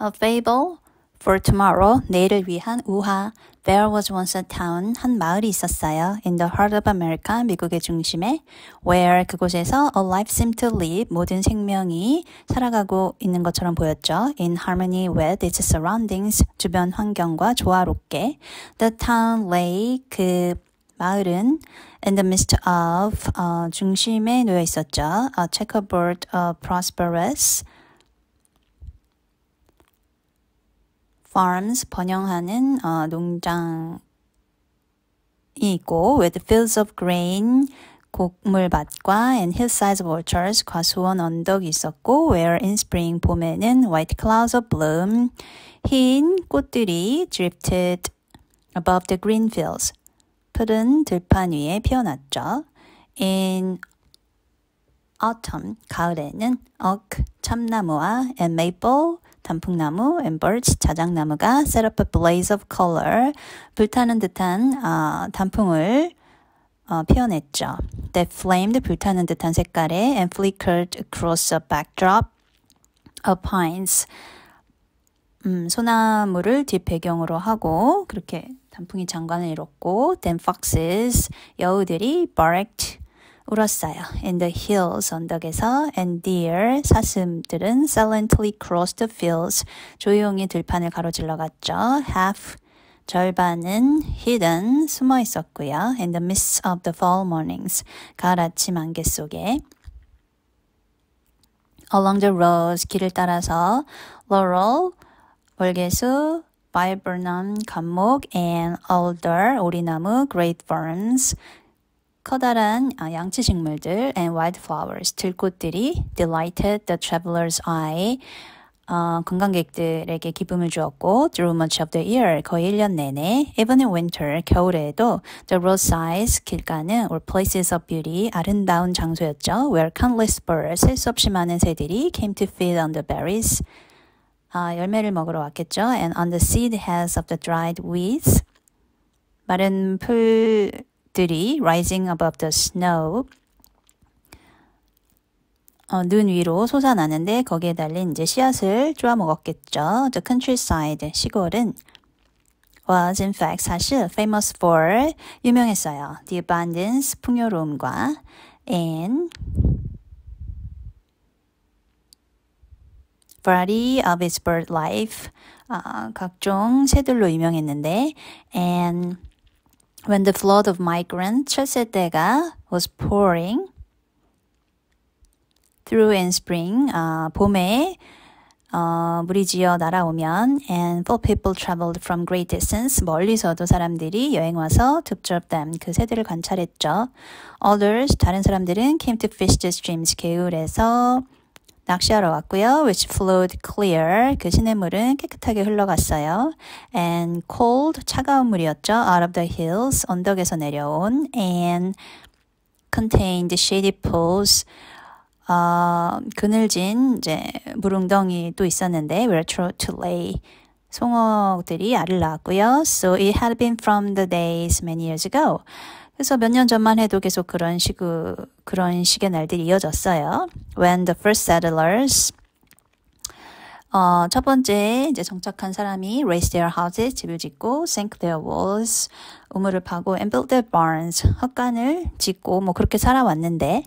A fable for tomorrow. 내일을 위한 우화. There was once a town. 한 마을이 있었어요. In the heart of America. 미국의 중심에. Where 그곳에서 a life seemed to live. 모든 생명이 살아가고 있는 것처럼 보였죠. In harmony with its surroundings. 주변 환경과 조화롭게. The town lay 그 마을은 in the midst of uh, 중심에 놓여 있었죠. A checkerboard of prosperous farms 번영하는 어, 농장이 있고 with fields of grain 곡물밭과 and hillsides of orchards 과수원 언덕이 있었고 where in spring 봄에는 white clouds of bloom 흰 꽃들이 drifted above the green fields 푸른 들판 위에 피어났죠. in autumn 가을에는 oak 참나무와 and maple 단풍나무, b 엠 c 지 자작나무가 set up a blaze of color, 불타는 듯한 어, 단풍을 어, 표현했죠. That flamed, 불타는 듯한 색깔에 and flickered across a backdrop of pines. 음, 소나무를 뒷배경으로 하고 그렇게 단풍이 장관을 이뤘고 then foxes, 여우들이 barked, 울었어요. And the hills 언덕에서 and deer 사슴들은 silently crossed the fields 조용히 들판을 가로질러 갔죠. half 절반은 hidden 숨어 있었고요. in the midst of the fall mornings 가을 아침 안개 속에 along the roads 길을 따라서 laurel 월계수 vibranium 감목 and alder 오리나무 great ferns 커다란 양치 식물들 and w h i t e f l o w e r s 들꽃들이 delighted the traveler's eye 어, 관광객들에게 기쁨을 주었고 through much of the year 거의 1년 내내 even in winter 겨울에도 the r o a d s i d e 길가는 were places of beauty 아름다운 장소였죠 where countless birds 셀 수 없이 많은 새들이 came to feed on the berries 아, 열매를 먹으러 왔겠죠 and on the seed heads of the dried weeds 마른 풀 잎들이 rising above the snow 어, 눈 위로 솟아나는데 거기에 달린 이제 씨앗을 쪼아 먹었겠죠. The countryside 시골은 was in fact 사실 famous for 유명했어요. The abundance 풍요로움과 and variety of its bird life 어, 각종 새들로 유명했는데 and When the flood of migrants 쳤을 때가 was pouring through in spring 어, 봄에 어, 무리지어 날아오면 and four people traveled from great distance 멀리서도 사람들이 여행 와서 듭절담 그 새들을 관찰했죠. Others 다른 사람들은 came to fish the streams 개울에서 낚시하러 왔고요. which flowed clear. 그 시냇물은 깨끗하게 흘러갔어요. and cold 차가운 물이었죠. out of the hills 언덕에서 내려온 and contained shady pools 어, 그늘진 이제 물웅덩이도 있었는데 where to, to lay 송어들이 알을 낳았고요. So it had been from the days many years ago. 그래서 몇 년 전만 해도 계속 그런 식 그런 식의 날들이 이어졌어요. When the first settlers 어, 첫 번째 이제 정착한 사람이 raised their houses 집을 짓고 s i n k their walls 우물을 파고 and b u i l d their barns 헛간을 짓고 뭐 그렇게 살아왔는데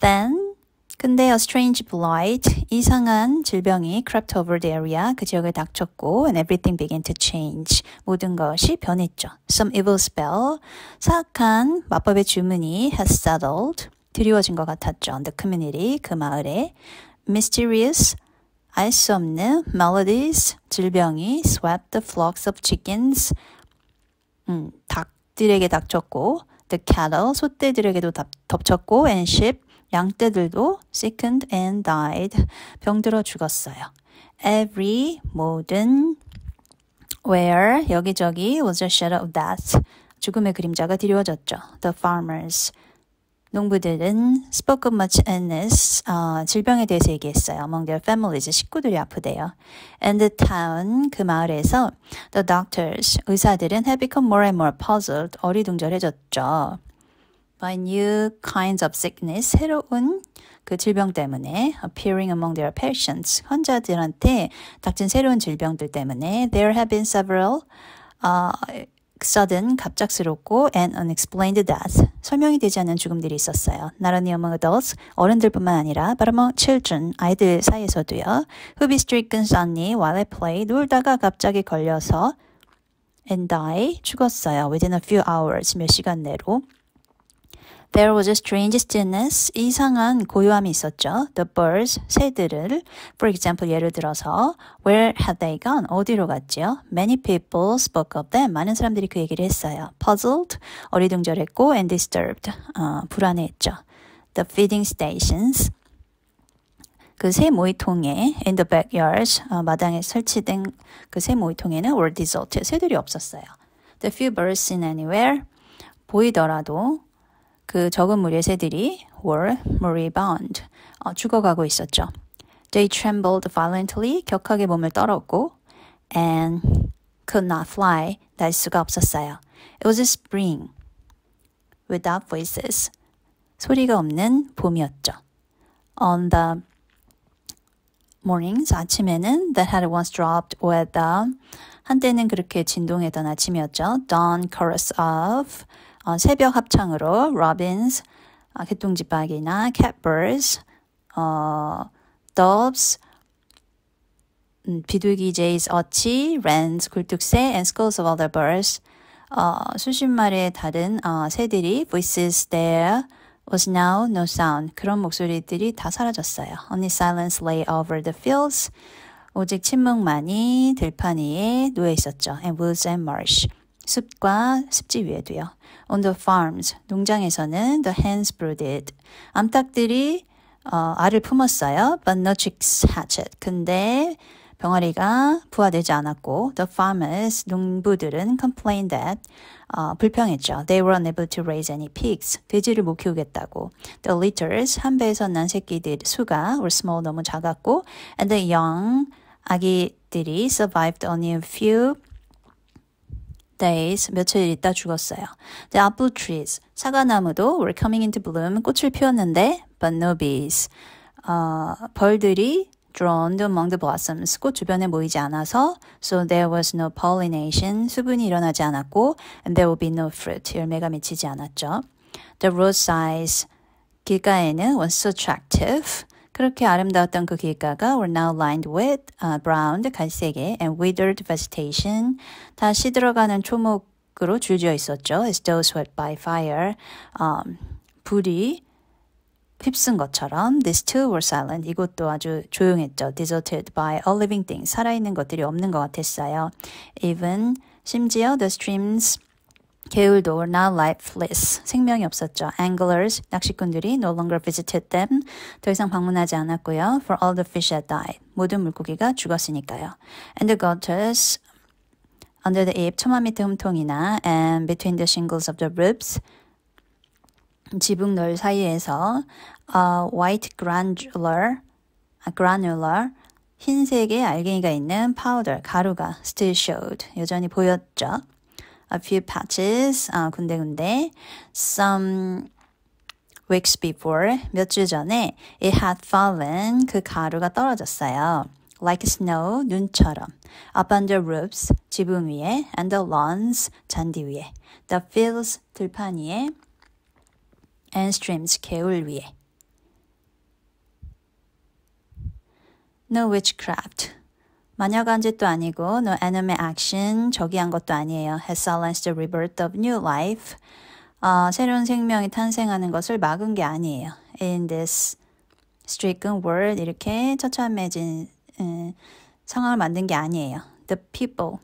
then 근데 A strange blight, 이상한 질병이 crept over the area, 그 지역을 닥쳤고 and everything began to change, 모든 것이 변했죠. Some evil spell, 사악한 마법의 주문이 has settled, 드리워진 것 같았죠. the community, 그 마을에 mysterious, 알 수 없는 maladies, 질병이 swept the flocks of chickens, 음, 닭들에게 닥쳤고 the cattle, 소떼들에게도 덮쳤고 and sheep, 양떼들도 sickened and died. 병들어 죽었어요. Every, 모든, where, 여기저기 was a shadow of death. 죽음의 그림자가 드리워졌죠. The farmers. 농부들은 spoke much illness, 어, 질병에 대해서 얘기했어요. among their families, 식구들이 아프대요. and the town, 그 마을에서 the doctors, 의사들은 have become more and more puzzled, 어리둥절해졌죠. by new kinds of sickness, 새로운 그 질병 때문에 appearing among their patients, 환자들한테 닥친 새로운 질병들 때문에 there have been several uh, sudden, 갑작스럽고 and unexplained death, 설명이 되지 않는 죽음들이 있었어요. Not only among adults, 어른들뿐만 아니라 but among children, 아이들 사이에서도요. Who be stricken suddenly while at play, 놀다가 갑자기 걸려서 and die, 죽었어요. within a few hours, 몇 시간 내로. There was a strange stillness. 이상한 고요함이 있었죠. The birds, 새들을. For example, 예를 들어서 Where had they gone? 어디로 갔지요? Many people spoke of them. 많은 사람들이 그 얘기를 했어요. Puzzled, 어리둥절했고 and disturbed, 어, 불안해했죠. The feeding stations, 그 새 모이통에 in the backyard 어, 마당에 설치된 그 새 모이통에는 were d e s e r t 새들이 없었어요. The few birds seen anywhere 보이더라도 그 적은 무리의 새들이 were moribund 어, 죽어가고 있었죠. They trembled violently 격하게 몸을 떨었고 and could not fly 날 수가 없었어요. It was a spring without voices 소리가 없는 봄이었죠. On the mornings 아침에는 that had once dropped with the 한때는 그렇게 진동했던 아침이었죠. Dawn chorus of 어, 새벽 합창으로 robins, 아, 개똥지박이나 catbirds, 어, doves, 음, 비둘기, jays, 어치, wrens, 굴뚝새, and schools of other birds 어, 수십 마리의 다른 어, 새들이 voices there was now no sound 그런 목소리들이 다 사라졌어요. Only silence lay over the fields 오직 침묵만이 들판 위에 놓여 있었죠. And woods and marsh 숲과 습지 위에도요. On the farms, 농장에서는 the hens brooded. 암탉들이 어, 알을 품었어요. But no chicks hatched. 근데 병아리가 부화되지 않았고 the farmers 농부들은 complained that 어, 불평했죠. They were unable to raise any pigs. 돼지를 못 키우겠다고. The litters 한 배에서 난 새끼들 수가 were small 너무 작았고 and the young 아기들이 survived only a few days 며칠 있다 죽었어요. The apple trees 사과나무도 were coming into bloom 꽃을 피웠는데 but no bees 어, 벌들이 d r o n d among the blossoms 꽃 주변에 모이지 않아서 so there was no pollination 수분이 일어나지 않았고 and there will be no fruit 열매가 맺히지 않았죠. The r o a d s i d e 길가에는 was so attractive 그렇게 아름다웠던 그 길가가 were now lined with uh, browned 갈색의 and withered vegetation 다 시들어가는 초목으로 줄지어 있었죠. As though swept by fire, um, 불이 휩쓴 것처럼 these two were silent. 이것도 아주 조용했죠. Deserted by all living things. 살아있는 것들이 없는 것 같았어요. Even 심지어 the streams 게을도 were now lifeless. 생명이 없었죠. Anglers, 낚시꾼들이 no longer visited them. 더 이상 방문하지 않았고요. For all the fish had died. 모든 물고기가 죽었으니까요. And the gutters under the eave, 처마 밑에 흠통이나 and between the shingles of the roofs, 지붕 널 사이에서 u white granular, granular, 흰색의 알갱이가 있는 파우더, 가루가 still showed, 여전히 보였죠. a few patches, 아, 군데군데, some weeks before, 몇주 전에, it had fallen, 그 가루가 떨어졌어요. like snow, 눈처럼, up on the roofs, 지붕 위에, and the lawns, 잔디 위에, the fields, 들판 위에, and streams, 개울 위에. No witchcraft. 마녀간 짓도 아니고 no enemy action 저기한 것도 아니에요. has silenced the rebirth of new life. 어, 새로운 생명이 탄생하는 것을 막은 게 아니에요. in this stricken world 이렇게 처참해진 음, 상황을 만든 게 아니에요. the people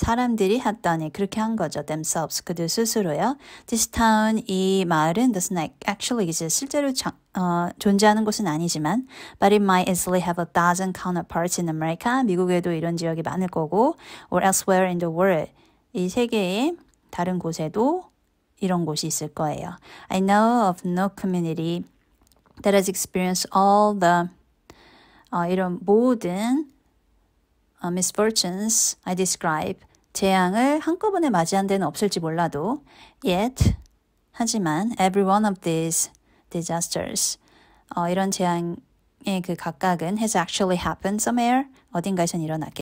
사람들이 했더니 그렇게 한 거죠. themselves 그들 스스로요. This town 이 마을은 does not actually 이제 실제로 장, 어, 존재하는 곳은 아니지만 but it might easily have a dozen counterparts in America 미국에도 이런 지역이 많을 거고 or elsewhere in the world 이 세계의 다른 곳에도 이런 곳이 있을 거예요. I know of no community that has experienced all the 어, 이런 모든 uh, misfortunes I describe 재앙을 한꺼번에 맞이한 데는 없을지 몰라도 yet 하지만 every one of these disasters 어, 이런 재앙의 그 각각은 has actually happened somewhere 어딘가에선 일어났겠죠.